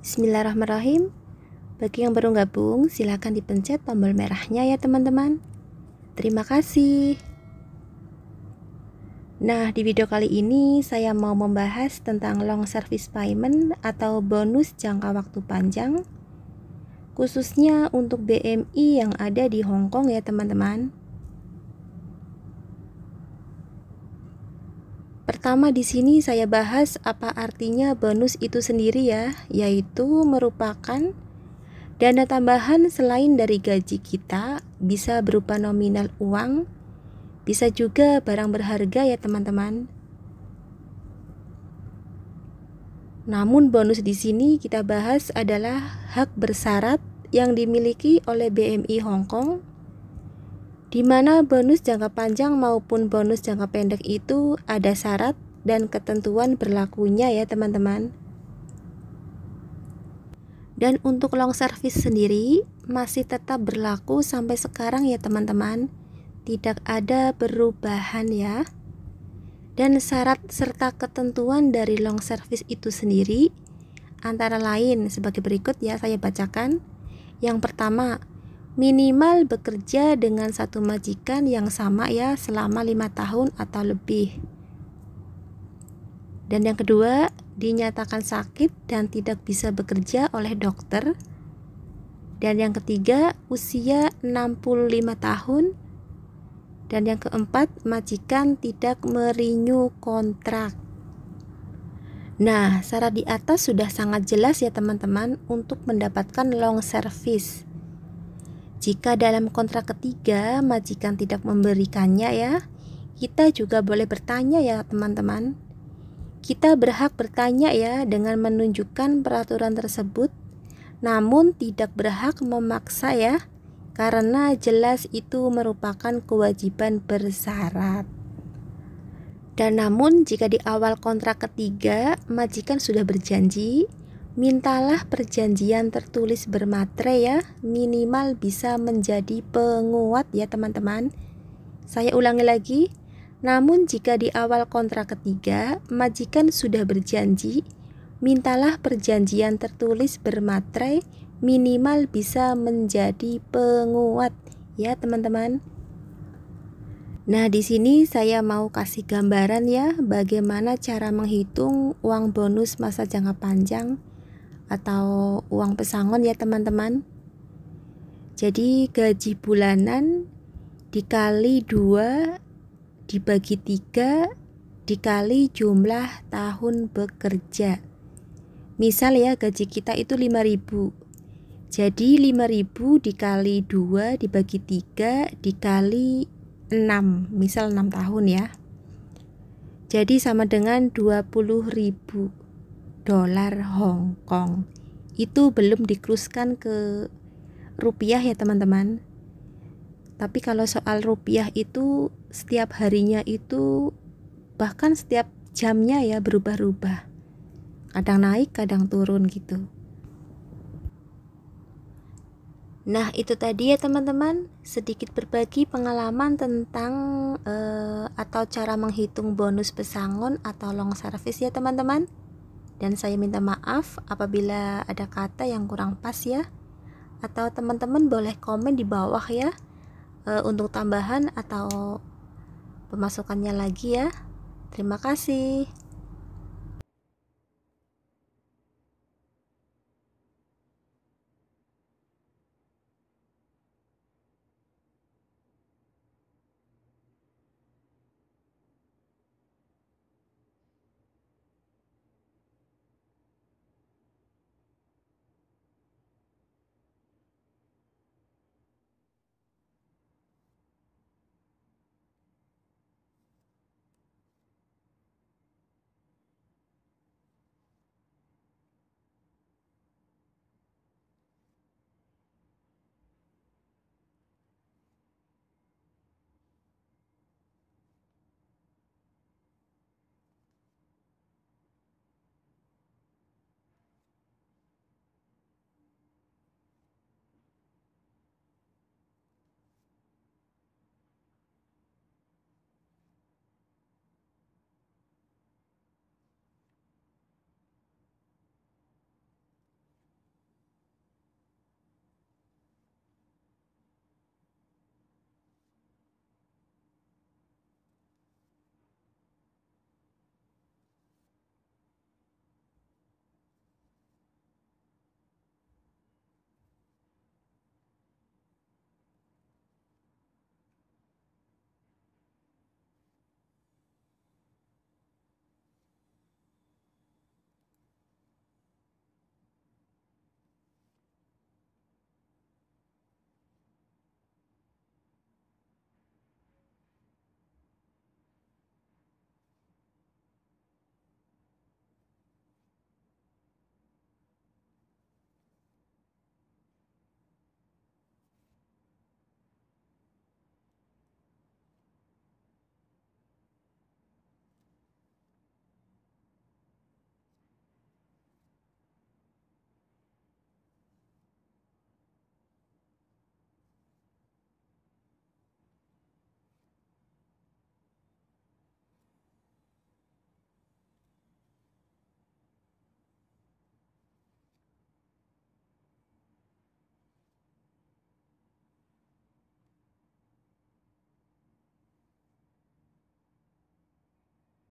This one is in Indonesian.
Bismillahirrahmanirrahim. Bagi yang baru gabung, silakan dipencet tombol merahnya ya teman-teman. Terima kasih. Nah, di video kali ini saya mau membahas tentang long service payment atau bonus jangka waktu panjang khususnya untuk BMI yang ada di Hong Kong ya teman-teman. Pertama di sini saya bahas apa artinya bonus itu sendiri ya, yaitu merupakan dana tambahan selain dari gaji kita, bisa berupa nominal uang, bisa juga barang berharga ya teman-teman. Namun bonus di sini kita bahas adalah hak bersyarat yang dimiliki oleh BMI Hong Kong di mana bonus jangka panjang maupun bonus jangka pendek itu ada syarat dan ketentuan berlakunya ya teman-teman. Dan untuk long service sendiri masih tetap berlaku sampai sekarang ya teman-teman. Tidak ada perubahan ya. Dan syarat serta ketentuan dari long service itu sendiri antara lain sebagai berikut ya saya bacakan. Yang pertama, minimal bekerja dengan satu majikan yang sama ya selama lima tahun atau lebih. Dan yang kedua, dinyatakan sakit dan tidak bisa bekerja oleh dokter. Dan yang ketiga, usia 65 tahun. Dan yang keempat, majikan tidak merinyu kontrak. Nah, syarat di atas sudah sangat jelas ya teman-teman untuk mendapatkan long service. Jika dalam kontrak ketiga majikan tidak memberikannya ya, kita juga boleh bertanya ya teman-teman. Kita berhak bertanya ya dengan menunjukkan peraturan tersebut, namun tidak berhak memaksa ya, karena jelas itu merupakan kewajiban bersyarat. Dan namun jika di awal kontrak ketiga majikan sudah berjanji Mintalah perjanjian tertulis bermatre ya, minimal bisa menjadi penguat ya teman-teman. Saya ulangi lagi, namun jika di awal kontrak ketiga, majikan sudah berjanji, mintalah perjanjian tertulis bermatre minimal bisa menjadi penguat ya teman-teman. Nah, di sini saya mau kasih gambaran ya bagaimana cara menghitung uang bonus masa jangka panjang atau uang pesangon ya teman-teman. Jadi gaji bulanan dikali 2 dibagi 3 dikali jumlah tahun bekerja. Misal ya gaji kita itu 5000. Jadi 5000 dikali 2 dibagi 3 dikali 6, misal 6 tahun ya. Jadi sama dengan 20.000 dolar Hong Kong. Itu belum dikruskan ke rupiah ya teman-teman. Tapi kalau soal rupiah itu setiap harinya itu bahkan setiap jamnya ya berubah-ubah. Kadang naik, kadang turun gitu. Nah, itu tadi ya teman-teman, sedikit berbagi pengalaman tentang uh, atau cara menghitung bonus pesangon atau long service ya teman-teman. Dan saya minta maaf apabila ada kata yang kurang pas ya. Atau teman-teman boleh komen di bawah ya e, untuk tambahan atau pemasukannya lagi ya. Terima kasih.